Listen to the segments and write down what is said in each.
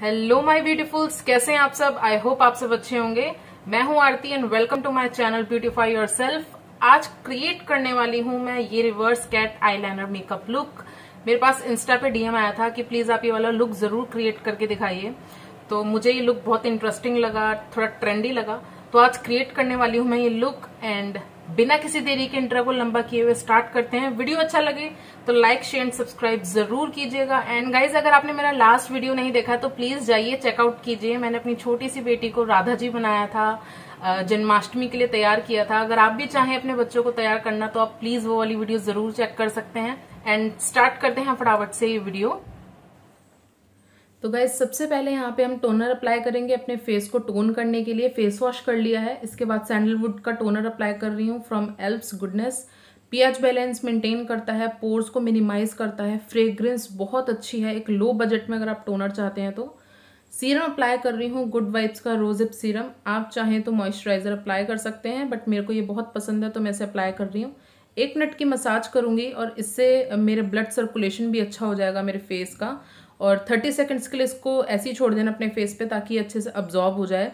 hello my beautifuls कैसे हैं आप सब आई होप आप सब अच्छे होंगे मैं हूं Aarti and welcome to my channel beautify your आज क्रिएट करने वाली हूं मैं ये reverse cat eyeliner makeup look मेरे पास इंस्टा पे डीएम आया था कि प्लीज आप ये वाला लुक जरूर क्रिएट करके दिखाइए तो मुझे ये लुक बहुत इंटरेस्टिंग लगा थोड़ा ट्रेंडी लगा तो आज क्रिएट करने वाली हूं मैं ये लुक एंड बिना किसी देरी के इंटरवल लंबा किए हुए स्टार्ट करते हैं वीडियो अच्छा लगे तो लाइक शेयर एंड सब्सक्राइब जरूर कीजिएगा एंड गाइज अगर आपने मेरा लास्ट वीडियो नहीं देखा तो प्लीज जाइए चेकआउट कीजिए मैंने अपनी छोटी सी बेटी को राधा जी बनाया था जन्माष्टमी के लिए तैयार किया था अगर आप भी चाहें अपने बच्चों को तैयार करना तो आप प्लीज वो वाली वीडियो जरूर चेक कर सकते हैं एंड स्टार्ट करते हैं फटाफट से ये वीडियो तो गाइज सबसे पहले यहाँ पे हम टोनर अप्लाई करेंगे अपने फेस को टोन करने के लिए फेस वॉश कर लिया है इसके बाद सैंडलवुड का टोनर अप्लाई कर रही हूँ from Alps goodness pH balance maintain करता है पोर्स को मिनिमाइज़ करता है फ्रेग्रेंस बहुत अच्छी है एक लो बजट में अगर आप टोनर चाहते हैं तो सीरम अप्लाई कर रही हूँ गुड वाइब्स का रोजिप सीरम आप चाहें तो मॉइस्चराइज़र अप्लाई कर सकते हैं बट मेरे को ये बहुत पसंद है तो मैं इसे अप्लाई कर रही हूँ एक मिनट की मसाज करूँगी और इससे मेरे ब्लड सर्कुलेशन भी अच्छा हो जाएगा मेरे फेस का और थर्टी सेकेंड्स के लिए इसको ऐसे ही छोड़ देना अपने फेस पे ताकि अच्छे से अब्जॉर्ब हो जाए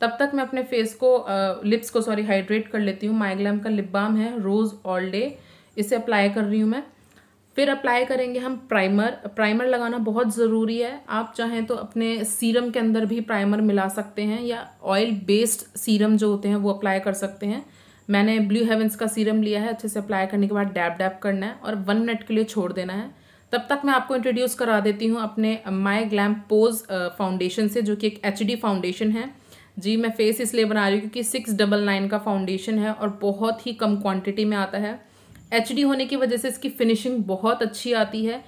तब तक मैं अपने फेस को लिप्स को सॉरी हाइड्रेट कर लेती हूँ माइग्लैम का लिप बाम है रोज़ ऑल डे इसे अप्लाई कर रही हूँ मैं फिर अप्लाई करेंगे हम प्राइमर प्राइमर लगाना बहुत ज़रूरी है आप चाहें तो अपने सीरम के अंदर भी प्राइमर मिला सकते हैं या ऑयल बेस्ड सीरम जो होते हैं वो अप्लाई कर सकते हैं मैंने ब्लू हेवन्स का सीरम लिया है अच्छे से अप्लाई करने के बाद डैप डैप करना है और वन मिनट के लिए छोड़ देना है तब तक मैं आपको इंट्रोड्यूस करा देती हूँ अपने माई ग्लैम पोज फाउंडेशन से जो कि एक एच डी फाउंडेशन है जी मैं फेस इसलिए बना रही हूँ क्योंकि सिक्स डबल नाइन का फाउंडेशन है और बहुत ही कम क्वांटिटी में आता है एच होने की वजह से इसकी फिनिशिंग बहुत अच्छी आती है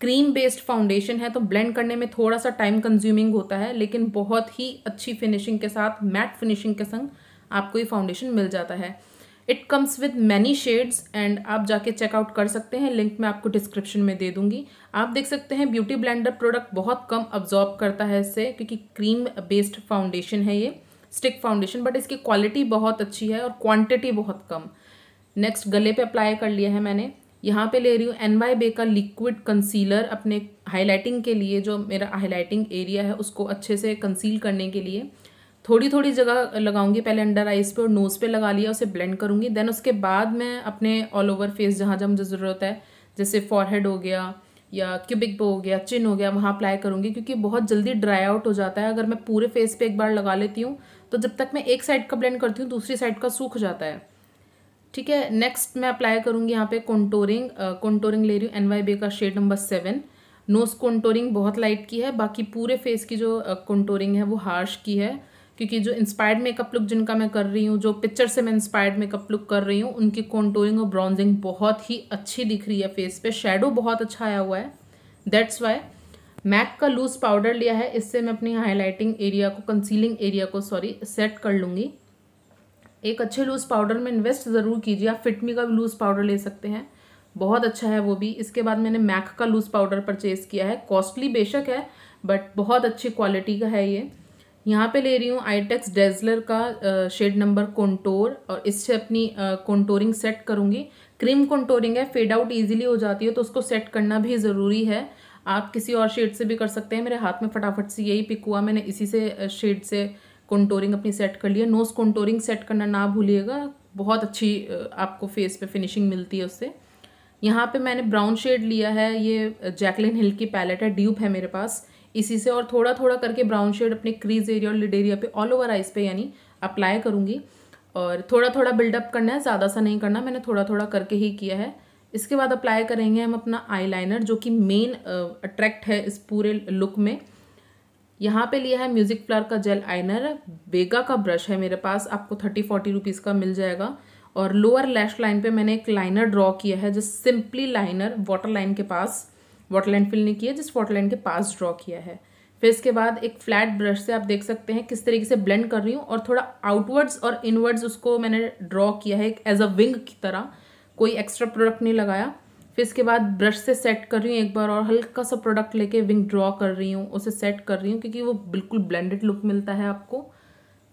क्रीम बेस्ड फाउंडेशन है तो ब्लेंड करने में थोड़ा सा टाइम कंज्यूमिंग होता है लेकिन बहुत ही अच्छी फिनिशिंग के साथ मैट फिनिशिंग के संग आपको ये फाउंडेशन मिल जाता है it comes with many shades and आप जाके चेकआउट कर सकते हैं लिंक मैं आपको डिस्क्रिप्शन में दे दूंगी आप देख सकते हैं ब्यूटी ब्लेंडर प्रोडक्ट बहुत कम अब्जॉर्ब करता है इससे क्योंकि क्रीम बेस्ड फाउंडेशन है ये स्टिक फाउंडेशन बट इसकी क्वालिटी बहुत अच्छी है और क्वांटिटी बहुत कम नेक्स्ट गले पे अप्लाई कर लिया है मैंने यहाँ पे ले रही हूँ एन वाई बे का लिक्विड कंसीलर अपने हाईलाइटिंग के लिए जो मेरा हाईलाइटिंग एरिया है उसको अच्छे से कंसील करने के लिए थोड़ी थोड़ी जगह लगाऊंगी पहले अंडर आइज़ पे और नोज़ पे लगा लिया उसे ब्लेंड करूँगी देन उसके बाद मैं अपने ऑल ओवर फेस जहाँ जहाँ मुझे ज़रूरत है जैसे फॉरहेड हो गया या क्यूबिक पे हो गया चिन हो गया वहाँ अप्लाई करूँगी क्योंकि बहुत जल्दी ड्राई आउट हो जाता है अगर मैं पूरे फेस पे एक बार लगा लेती हूँ तो जब तक मैं एक साइड का ब्लेंड करती हूँ दूसरी साइड का सूख जाता है ठीक है नेक्स्ट मैं अप्लाई करूँगी यहाँ पे कॉन्टोरिंग कॉन्टोरिंग ले रही हूँ एन वाई बे का shade number seven nose contouring बहुत लाइट की है बाकी पूरे फेस की जो कॉन्टोरिंग है वो हार्श की है क्योंकि जो इंस्पायर्ड मेकअप लुक जिनका मैं कर रही हूँ जो पिक्चर से मैं इंस्पायर्ड मेकअप लुक कर रही हूँ उनकी कॉन्टोरिंग और ब्राउजिंग बहुत ही अच्छी दिख रही है फेस पे शेडो बहुत अच्छा आया हुआ है दैट्स वाई मैक का लूज पाउडर लिया है इससे मैं अपनी हाईलाइटिंग एरिया को कंसीलिंग एरिया को सॉरी सेट कर लूँगी एक अच्छे लूज़ पाउडर में इन्वेस्ट ज़रूर कीजिए आप फिटमी का भी लूज़ पाउडर ले सकते हैं बहुत अच्छा है वो भी इसके बाद मैंने मैक का लूज़ पाउडर परचेज़ किया है कॉस्टली बेशक है बट बहुत अच्छी क्वालिटी का है ये यहाँ पे ले रही हूँ आईटेक्स डेजलर e का शेड नंबर कॉन्टोर और इससे अपनी कॉन्टोरिंग सेट करूँगी क्रीम कॉन्टोरिंग है फेड आउट ईजिली हो जाती है तो उसको सेट करना भी ज़रूरी है आप किसी और शेड से भी कर सकते हैं मेरे हाथ में फटाफट से यही पिक हुआ मैंने इसी से शेड से कॉन्टोरिंग अपनी सेट कर लिया नोज़ कॉन्टोरिंग सेट करना ना भूलिएगा बहुत अच्छी आपको फेस पे फिनिशिंग मिलती है उससे यहाँ पे मैंने ब्राउन शेड लिया है ये जैकलिन हिल की पैलेट है ड्यूब है मेरे पास इसी से और थोड़ा थोड़ा करके ब्राउन शेड अपने क्रीज एरिया और लिड एरिया पे ऑल ओवर आइज़ पे यानी अप्लाई करूँगी और थोड़ा थोड़ा बिल्डअप करना है ज़्यादा सा नहीं करना मैंने थोड़ा थोड़ा करके ही किया है इसके बाद अप्लाई करेंगे हम अपना आईलाइनर जो कि मेन अट्रैक्ट है इस पूरे लुक में यहाँ पे लिया है म्यूज़िक फ्लार का जेल आइनर बेगा का ब्रश है मेरे पास आपको थर्टी फोर्टी रुपीज़ का मिल जाएगा और लोअर लैश लाइन पे मैंने एक लाइनर ड्रॉ किया है जो सिंपली लाइनर वाटर लाइन के पास वाटर लाइन फिल नहीं किया जिस वाटर लाइन के पास ड्रॉ किया है फिर इसके बाद एक फ्लैट ब्रश से आप देख सकते हैं किस तरीके से ब्लेंड कर रही हूँ और थोड़ा आउटवर्ड्स और इनवर्ड्स उसको मैंने ड्रॉ किया है एज अ विंग की तरह कोई एक्स्ट्रा प्रोडक्ट नहीं लगाया फिर इसके बाद ब्रश से सेट कर रही हूँ एक बार और हल्का सा प्रोडक्ट लेके विंग ड्रॉ कर रही हूँ उसे सेट कर रही हूँ क्योंकि वो बिल्कुल ब्लेंडेड लुक मिलता है आपको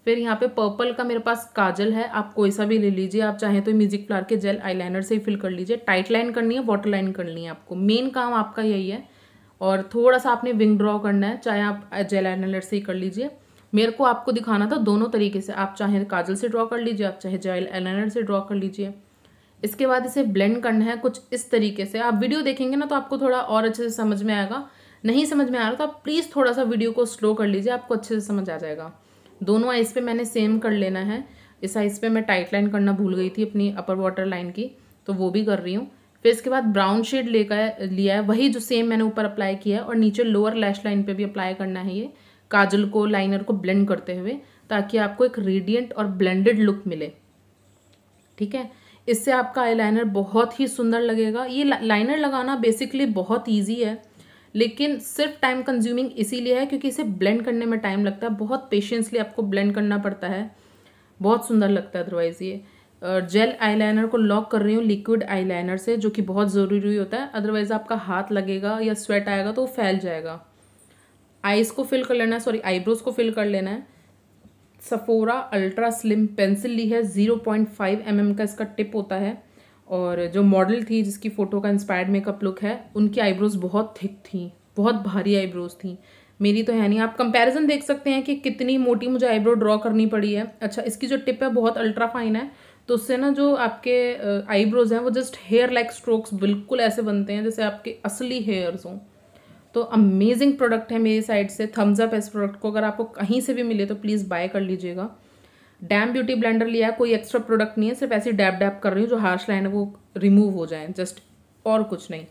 फिर यहाँ पे पर्पल का मेरे पास काजल है आप कोई सा भी ले लीजिए आप चाहें तो म्यूजिक फ्लार के जेल आईलाइनर से ही फिल कर लीजिए टाइट लाइन करनी है वाटर लाइन करनी है आपको मेन काम आपका यही है और थोड़ा सा आपने विंग ड्रॉ करना है चाहे आप जेल आईलाइनर से ही कर लीजिए मेरे को आपको दिखाना था दोनों तरीके से आप चाहे काजल से ड्रॉ कर लीजिए आप चाहे जेल आईलाइनर से ड्रॉ कर लीजिए इसके बाद इसे ब्लेंड करना है कुछ इस तरीके से आप वीडियो देखेंगे ना तो आपको थोड़ा और अच्छे से समझ में आएगा नहीं समझ में आ रहा तो आप प्लीज़ थोड़ा सा वीडियो को स्लो कर लीजिए आपको अच्छे से समझ आ जाएगा दोनों आइस पे मैंने सेम कर लेना है इस आइस पे मैं टाइट लाइन करना भूल गई थी अपनी अपर वाटर लाइन की तो वो भी कर रही हूँ फिर इसके बाद ब्राउन शेड लेकर लिया है वही जो सेम मैंने ऊपर अप्लाई किया है और नीचे लोअर लैश लाइन पर भी अप्लाई करना है ये काजल को लाइनर को ब्लेंड करते हुए ताकि आपको एक रेडियंट और ब्लेंडेड लुक मिले ठीक है इससे आपका आईलाइनर बहुत ही सुंदर लगेगा ये लाइनर लगाना बेसिकली बहुत ईजी है लेकिन सिर्फ टाइम कंज्यूमिंग इसीलिए है क्योंकि इसे ब्लेंड करने में टाइम लगता है बहुत पेशेंसली आपको ब्लेंड करना पड़ता है बहुत सुंदर लगता है अदरवाइज़ ये जेल आईलाइनर को लॉक कर रही हूँ लिक्विड आईलाइनर से जो कि बहुत ज़रूरी होता है अदरवाइज़ आपका हाथ लगेगा या स्वेट आएगा तो वो फैल जाएगा आईज को फिल कर लेना है सॉरी आईब्रोज को फिल कर लेना है सफोरा अल्ट्रा स्लिम पेंसिल ली है zero point five M M का इसका टिप होता है और जो मॉडल थी जिसकी फ़ोटो का इंस्पायर्ड मेकअप लुक है उनकी आईब्रोज़ बहुत थिक थी बहुत भारी आईब्रोज़ थी मेरी तो है नहीं आप कंपैरिजन देख सकते हैं कि कितनी मोटी मुझे आईब्रो ड्रॉ करनी पड़ी है अच्छा इसकी जो टिप है बहुत अल्ट्रा फाइन है तो उससे ना जो आपके आईब्रोज़ हैं वो जस्ट हेयर लाइक स्ट्रोक्स बिल्कुल ऐसे बनते हैं जैसे आपके असली हेयर्स हों तो अमेजिंग प्रोडक्ट है मेरी साइड से थम्स अप इस प्रोडक्ट को अगर आपको कहीं से भी मिले तो प्लीज़ बाय कर लीजिएगा डैम ब्यूटी ब्लेंडर लिया कोई एक्स्ट्रा प्रोडक्ट नहीं है सिर्फ ऐसे डैप डैप कर रही हूँ जो हार्श लाइन है वो रिमूव हो जाए जस्ट और कुछ नहीं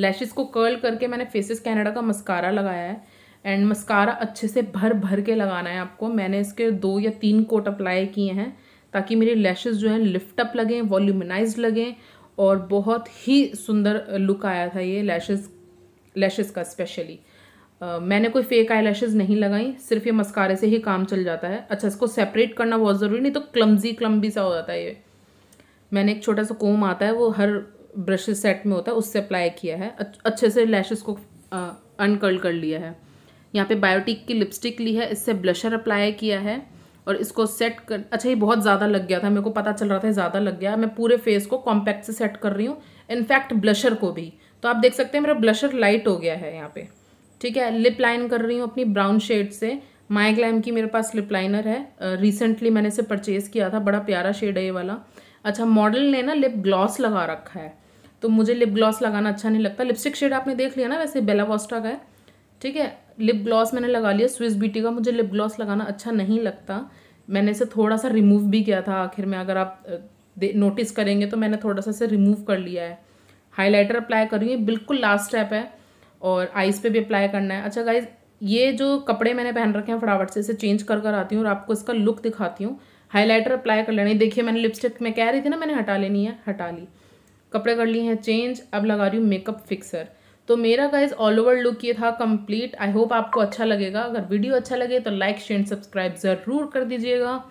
लैशेस को कर्ल करके मैंने फेसेस कैनेडा का मस्कारा लगाया है एंड मस्कारा अच्छे से भर भर के लगाना है आपको मैंने इसके दो या तीन कोट अप्लाई किए हैं ताकि मेरे लैशेज़ जो हैं लिफ्टअप लगें वॉल्यूमिनाइज लगें और बहुत ही सुंदर लुक आया था ये लैशेज़ लैशेज़ का स्पेशली मैंने कोई फेक आई नहीं लगाई सिर्फ ये मस्कारे से ही काम चल जाता है अच्छा इसको सेपरेट करना बहुत ज़रूरी नहीं तो क्लम्जी क्लम्बी सा हो जाता है ये मैंने एक छोटा सा कोम आता है वो हर ब्रश सेट में होता है उससे अप्लाई किया है अच्छे से लैशेस को अनकर्ल कर लिया है यहाँ पे बायोटिक की लिपस्टिक ली है इससे ब्लशर अप्लाई किया है और इसको सेट कर अच्छा ये बहुत ज़्यादा लग गया था मेरे को पता चल रहा था ज़्यादा लग गया मैं पूरे फेस को कॉम्पैक्ट से सेट कर रही हूँ इनफैक्ट ब्लशर को भी तो आप देख सकते हैं मेरा ब्लशर लाइट हो गया है यहाँ पर ठीक है लिप लाइन कर रही हूँ अपनी ब्राउन शेड से माई ग्लैम की मेरे पास लिप लाइनर है रिसेंटली मैंने इसे परचेज़ किया था बड़ा प्यारा शेड है ये वाला अच्छा मॉडल ने ना लिप ग्लॉस लगा रखा है तो मुझे लिप ग्लॉस लगाना अच्छा नहीं लगता लिपस्टिक शेड आपने देख लिया ना वैसे वॉस्टा का है ठीक है लिप ग्लॉस मैंने लगा लिया स्विस ब्यूटी का मुझे लिप ग्लॉस लगाना अच्छा नहीं लगता मैंने इसे थोड़ा सा रिमूव भी किया था आखिर में अगर आप नोटिस करेंगे तो मैंने थोड़ा सा इसे रिमूव कर लिया है हाईलाइटर अप्लाई कर रही है बिल्कुल लास्ट स्टेप है और आइज़ पे भी अप्लाई करना है अच्छा गाइज ये जो कपड़े मैंने पहन रखे हैं फटाफट से इसे चेंज कर कर आती हूँ और आपको इसका लुक दिखाती हूँ हाईलाइटर अप्लाई कर लेना देखिए मैंने लिपस्टिक में कह रही थी ना मैंने हटा लेनी है हटा ली कपड़े कर लिए हैं चेंज अब लगा रही हूँ मेकअप फिक्सर तो मेरा गाइज ऑल ओवर लुक ये था कम्प्लीट आई होप आपको अच्छा लगेगा अगर वीडियो अच्छा लगे तो लाइक शेयर सब्सक्राइब ज़रूर कर दीजिएगा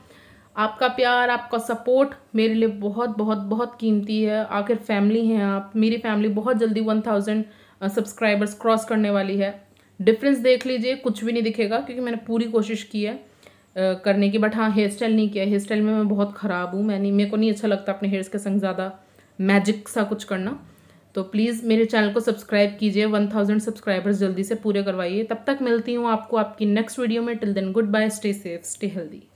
आपका प्यार आपका सपोर्ट मेरे लिए बहुत बहुत बहुत कीमती है आखिर फैमिली हैं आप मेरी फैमिली बहुत जल्दी वन थाउजेंड सब्सक्राइबर्स क्रॉस करने वाली है डिफरेंस देख लीजिए कुछ भी नहीं दिखेगा क्योंकि मैंने पूरी कोशिश की है करने की बट हाँ हेयर स्टाइल नहीं किया हेयर स्टाइल में मैं बहुत ख़राब हूँ मैं नहीं मेरे को नहीं अच्छा लगता अपने हेयर्स के संग ज़्यादा मैजिक सा कुछ करना तो प्लीज़ मेरे चैनल को सब्सक्राइब कीजिए वन थाउजेंड सब्सक्राइबर्स जल्दी से पूरे करवाइए तब तक मिलती हूँ आपको आपकी नेक्स्ट वीडियो में till then good bye stay safe stay healthy